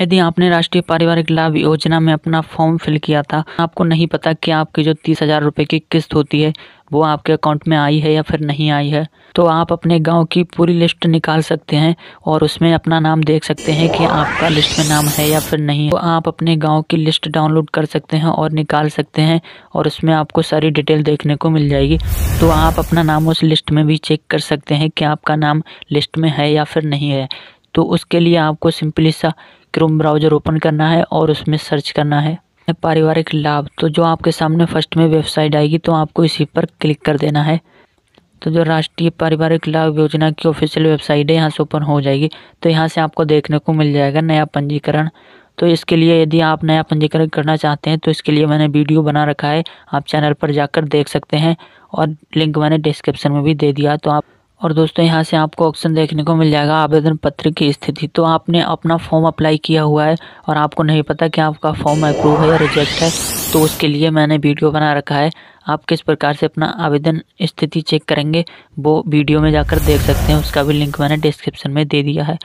यदि आपने राष्ट्रीय पारिवारिक लाभ योजना में अपना फॉर्म फिल किया था आपको नहीं पता कि आपकी जो तीस हज़ार रुपये की किस्त होती है वो आपके अकाउंट में आई है या फिर नहीं आई है तो आप अपने गांव की पूरी लिस्ट निकाल सकते हैं और उसमें अपना नाम देख सकते हैं कि आपका लिस्ट में नाम है या फिर नहीं तो आप अपने गांव की लिस्ट डाउनलोड कर सकते हैं और निकाल सकते हैं और उसमें आपको सारी डिटेल देखने को मिल जाएगी तो आप अपना नाम उस लिस्ट में भी चेक कर सकते हैं कि आपका नाम लिस्ट में है या फिर नहीं है तो उसके लिए आपको सिंपली सा क्रोम ब्राउज़र ओपन करना है और उसमें सर्च करना है पारिवारिक लाभ तो जो आपके सामने फर्स्ट में वेबसाइट आएगी तो आपको इसी पर क्लिक कर देना है तो जो राष्ट्रीय पारिवारिक लाभ योजना की ऑफिशियल वेबसाइट है यहाँ से ओपन हो जाएगी तो यहाँ से आपको देखने को मिल जाएगा नया पंजीकरण तो इसके लिए यदि आप नया पंजीकरण करना चाहते हैं तो इसके लिए मैंने वीडियो बना रखा है आप चैनल पर जाकर देख सकते हैं और लिंक मैंने डिस्क्रिप्शन में भी दे दिया तो आप और दोस्तों यहाँ से आपको ऑप्शन देखने को मिल जाएगा आवेदन पत्र की स्थिति तो आपने अपना फॉर्म अप्लाई किया हुआ है और आपको नहीं पता कि आपका फॉर्म अप्रूव है या रिजेक्ट है तो उसके लिए मैंने वीडियो बना रखा है आप किस प्रकार से अपना आवेदन स्थिति चेक करेंगे वो वीडियो में जाकर देख सकते हैं उसका भी लिंक मैंने डिस्क्रिप्शन में दे दिया है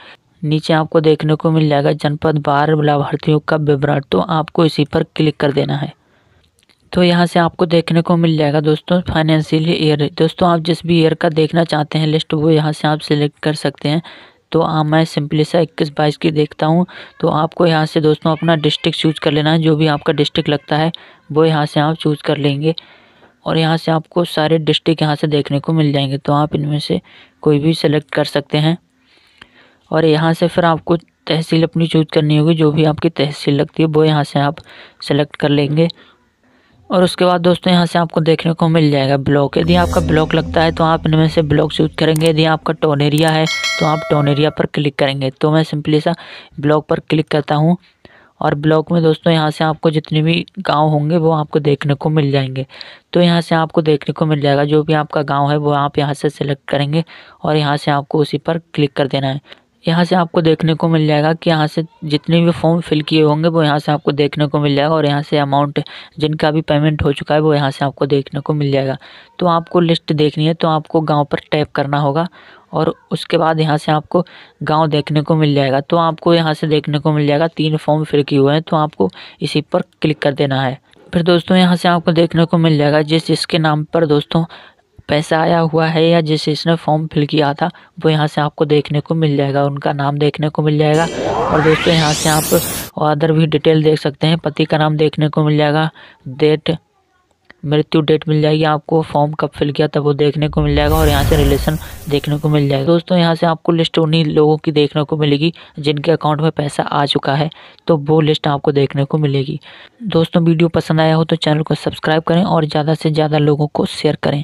नीचे आपको देखने को मिल जाएगा जनपद बार लाभार्थियों का विवरण तो आपको इसी पर क्लिक कर देना है तो यहाँ से आपको देखने को मिल जाएगा दोस्तों फाइनेंशियल ईयर दोस्तों आप जिस भी ईयर का देखना चाहते हैं लिस्ट वो यहाँ से आप सिलेक्ट कर सकते हैं तो आ, मैं सिंपली सा इक्कीस बाईस की देखता हूँ तो आपको यहाँ से दोस्तों अपना डिस्ट्रिक्ट चूज़ कर लेना है जो भी आपका डिस्ट्रिक्ट लगता है वो यहाँ से आप चूज़ कर लेंगे और यहाँ से आपको सारे डिस्ट्रिक्ट यहाँ से देखने को मिल जाएंगे तो आप इनमें से कोई भी सिलेक्ट कर सकते हैं और यहाँ से फिर आपको तहसील अपनी चूज़ करनी होगी जो भी आपकी तहसील लगती है वो यहाँ से आप सेलेक्ट कर लेंगे और उसके बाद दोस्तों यहाँ से आपको देखने को मिल जाएगा ब्लॉक यदि आपका ब्लॉक लगता है तो आप इनमें से ब्लॉक चूज करेंगे यदि आपका टोन एरिया है तो आप टोन एरिया पर क्लिक करेंगे तो मैं सिंपली सा ब्लॉक पर क्लिक करता हूँ और ब्लॉक में दोस्तों यहाँ से आपको जितने भी गांव होंगे वो आपको देखने को मिल जाएंगे तो यहाँ से आपको देखने को मिल जाएगा जो भी आपका गांव है वो आप यहाँ से सेलेक्ट करेंगे और यहाँ से आपको उसी पर क्लिक कर देना है यहाँ से आपको देखने को मिल जाएगा कि यहाँ से जितने भी फॉर्म फिल किए होंगे वो यहाँ से आपको देखने को मिल जाएगा और यहाँ से अमाउंट जिनका भी पेमेंट हो चुका है वो यहाँ से आपको देखने को मिल जाएगा तो आपको लिस्ट देखनी है तो आपको गांव पर टैप करना होगा और उसके बाद यहाँ से आपको गांव देखने को मिल जाएगा तो आपको यहाँ से देखने को मिल जाएगा तीन फॉर्म फिल किए हुए हैं तो आपको इसी पर क्लिक कर देना है फिर दोस्तों यहाँ से आपको देखने को मिल जाएगा जिस जिसके नाम पर दोस्तों पैसा आया हुआ है या जिस इसने फॉर्म फिल किया था वो यहाँ से आपको देखने को मिल जाएगा उनका नाम देखने को मिल जाएगा और दोस्तों यहाँ से आप अदर भी डिटेल देख सकते हैं पति का नाम देखने को मिल जाएगा डेट मृत्यु डेट मिल जाएगी आपको फॉर्म कब फिल किया तब वो देखने को मिल जाएगा और यहाँ से रिलेशन देखने को मिल जाएगा दोस्तों यहाँ से आपको लिस्ट उन्हीं लोगों की देखने को मिलेगी जिनके अकाउंट में पैसा आ चुका है तो वो लिस्ट आपको देखने को मिलेगी दोस्तों वीडियो पसंद आया हो तो चैनल को सब्सक्राइब करें और ज़्यादा से ज़्यादा लोगों को शेयर करें